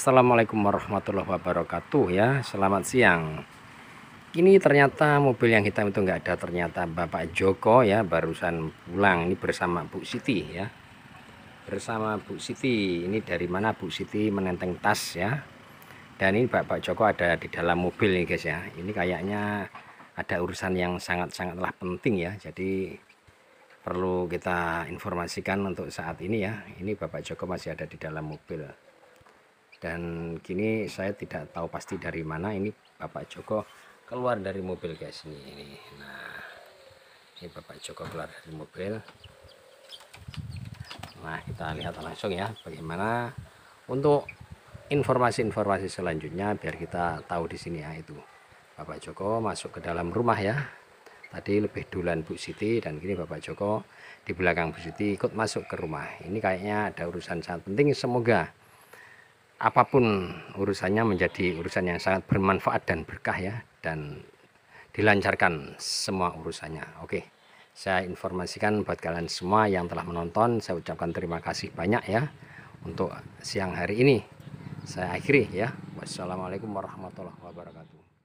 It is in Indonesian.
Assalamualaikum warahmatullahi wabarakatuh ya Selamat siang Ini ternyata mobil yang hitam itu nggak ada Ternyata Bapak Joko ya Barusan pulang ini bersama Bu Siti ya Bersama Bu Siti Ini dari mana Bu Siti menenteng tas ya Dan ini Bapak Joko ada di dalam mobil nih guys ya Ini kayaknya ada urusan yang sangat-sangatlah penting ya Jadi perlu kita informasikan untuk saat ini ya Ini Bapak Joko masih ada di dalam mobil dan kini saya tidak tahu pasti dari mana ini Bapak Joko keluar dari mobil guys ini ini nah ini Bapak Joko keluar dari mobil nah kita lihat langsung ya bagaimana untuk informasi-informasi selanjutnya biar kita tahu di sini ya itu Bapak Joko masuk ke dalam rumah ya tadi lebih duluan Bu Siti dan kini Bapak Joko di belakang Bu Siti ikut masuk ke rumah ini kayaknya ada urusan sangat penting semoga apapun urusannya menjadi urusan yang sangat bermanfaat dan berkah ya dan dilancarkan semua urusannya. Oke. Saya informasikan buat kalian semua yang telah menonton, saya ucapkan terima kasih banyak ya untuk siang hari ini. Saya akhiri ya. Wassalamualaikum warahmatullahi wabarakatuh.